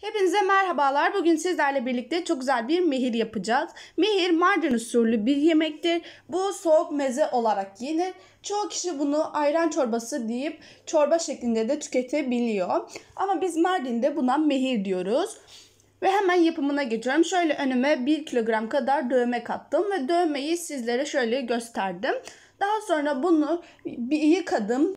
Hepinize merhabalar. Bugün sizlerle birlikte çok güzel bir mehir yapacağız. Mehir Mardin usulü bir yemektir. Bu soğuk meze olarak yenir. Çoğu kişi bunu ayran çorbası deyip çorba şeklinde de tüketebiliyor. Ama biz Mardin'de buna mehir diyoruz. Ve hemen yapımına geçiyorum. Şöyle önüme 1 kilogram kadar dövme kattım ve dövmeyi sizlere şöyle gösterdim. Daha sonra bunu yıkadım.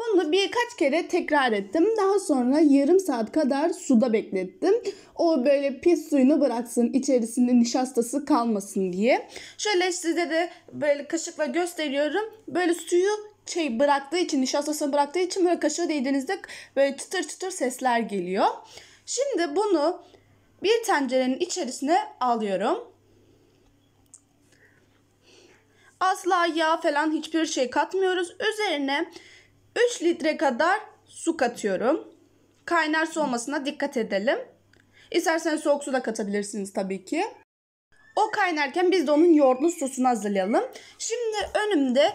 Bunu birkaç kere tekrar ettim. Daha sonra yarım saat kadar suda beklettim. O böyle pis suyunu bıraksın, içerisinde nişastası kalmasın diye. Şöyle size de böyle kaşıkla gösteriyorum. Böyle suyu şey bıraktığı için, nişastasını bıraktığı için böyle kaşığı değdiğinizde böyle çıtır çıtır sesler geliyor. Şimdi bunu bir tencerenin içerisine alıyorum. Asla yağ falan hiçbir şey katmıyoruz. Üzerine 3 litre kadar su katıyorum. Kaynar su olmasına dikkat edelim. İsterseniz soğuk su da katabilirsiniz tabii ki. O kaynarken biz de onun yoğurtlu sosunu hazırlayalım. Şimdi önümde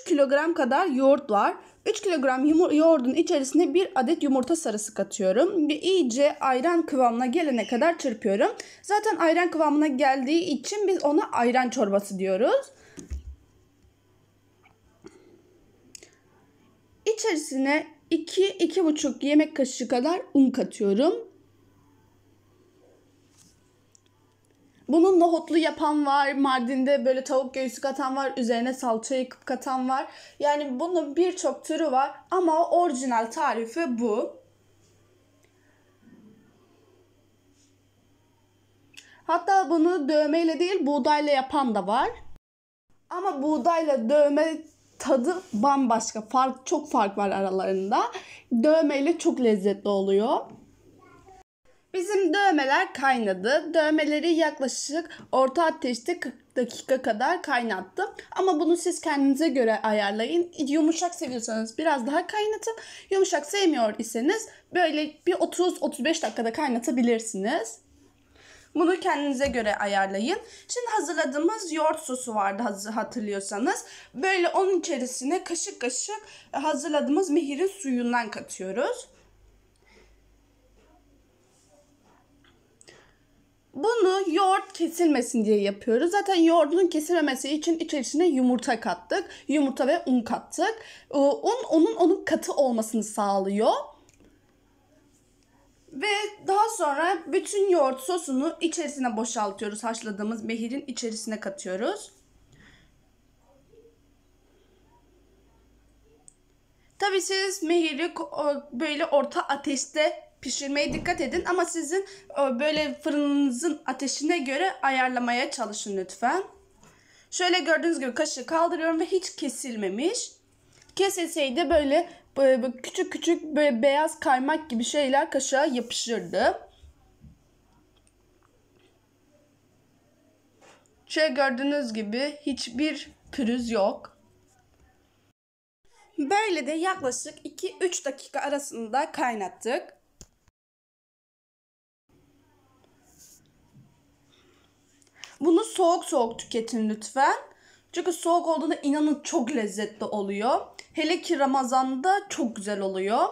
3 kilogram kadar yoğurt var. 3 kilogram yoğurdun içerisine 1 adet yumurta sarısı katıyorum. Ve iyice ayran kıvamına gelene kadar çırpıyorum. Zaten ayran kıvamına geldiği için biz ona ayran çorbası diyoruz. İçerisine 2-2,5 yemek kaşığı kadar un katıyorum. Bunun nohutlu yapan var. Mardin'de böyle tavuk göğsü katan var. Üzerine salça yıkıp katan var. Yani bunun birçok türü var. Ama orijinal tarifi bu. Hatta bunu dövmeyle değil buğdayla yapan da var. Ama buğdayla dövme tadı bambaşka. Fark, çok fark var aralarında. Dövmeyle çok lezzetli oluyor. Bizim dövmeler kaynadı. Dövmeleri yaklaşık orta ateşte 40 dakika kadar kaynattım. Ama bunu siz kendinize göre ayarlayın. Yumuşak seviyorsanız biraz daha kaynatın. Yumuşak sevmiyor iseniz böyle bir 30-35 dakikada kaynatabilirsiniz. Bunu kendinize göre ayarlayın. Şimdi hazırladığımız yoğurt sosu vardı hatırlıyorsanız. Böyle onun içerisine kaşık kaşık e, hazırladığımız mihirin suyundan katıyoruz. Bunu yoğurt kesilmesin diye yapıyoruz. Zaten yoğurdun kesilmemesi için içerisine yumurta kattık. Yumurta ve un kattık. E, un onun onun katı olmasını sağlıyor. Ve daha sonra bütün yoğurt sosunu içerisine boşaltıyoruz. Haşladığımız mehirin içerisine katıyoruz. Tabii siz mehiri böyle orta ateşte pişirmeye dikkat edin ama sizin böyle fırınınızın ateşine göre ayarlamaya çalışın lütfen. Şöyle gördüğünüz gibi kaşığı kaldırıyorum ve hiç kesilmemiş. Kesilseydi böyle, böyle küçük küçük böyle beyaz kaymak gibi şeyler kaşığa yapışırdı. Şey gördüğünüz gibi hiçbir pürüz yok. Böyle de yaklaşık 2-3 dakika arasında kaynattık. Bunu soğuk soğuk tüketin lütfen. Çünkü soğuk olduğunda inanın çok lezzetli oluyor. Hele ki Ramazan'da çok güzel oluyor.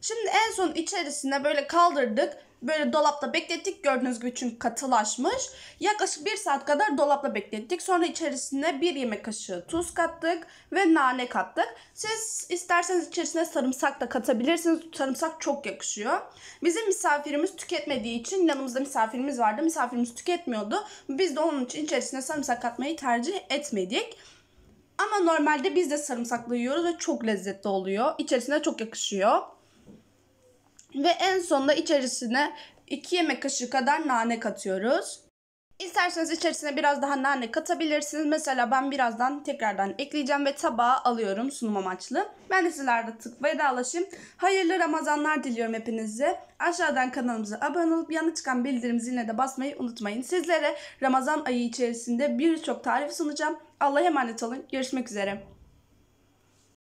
Şimdi en son içerisine böyle kaldırdık böyle dolapta beklettik. Gördüğünüz gibi çünkü katılaşmış. Yaklaşık 1 saat kadar dolapta beklettik. Sonra içerisine 1 yemek kaşığı tuz kattık ve nane kattık. Siz isterseniz içerisine sarımsak da katabilirsiniz. Sarımsak çok yakışıyor. Bizim misafirimiz tüketmediği için yanımızda misafirimiz vardı. Misafirimiz tüketmiyordu. Biz de onun için içerisine sarımsak katmayı tercih etmedik. Ama normalde biz de sarımsaklı yiyoruz ve çok lezzetli oluyor. İçerisine çok yakışıyor. Ve en sonunda içerisine 2 yemek kaşığı kadar nane katıyoruz. İsterseniz içerisine biraz daha nane katabilirsiniz. Mesela ben birazdan tekrardan ekleyeceğim ve tabağa alıyorum sunum amaçlı. Ben de sizlerle tık vedalaşayım. Hayırlı Ramazanlar diliyorum hepinize. Aşağıdan kanalımıza abone olup yanı çıkan bildirim ziline de basmayı unutmayın. Sizlere Ramazan ayı içerisinde birçok tarif sunacağım. Allah'a emanet olun. Görüşmek üzere.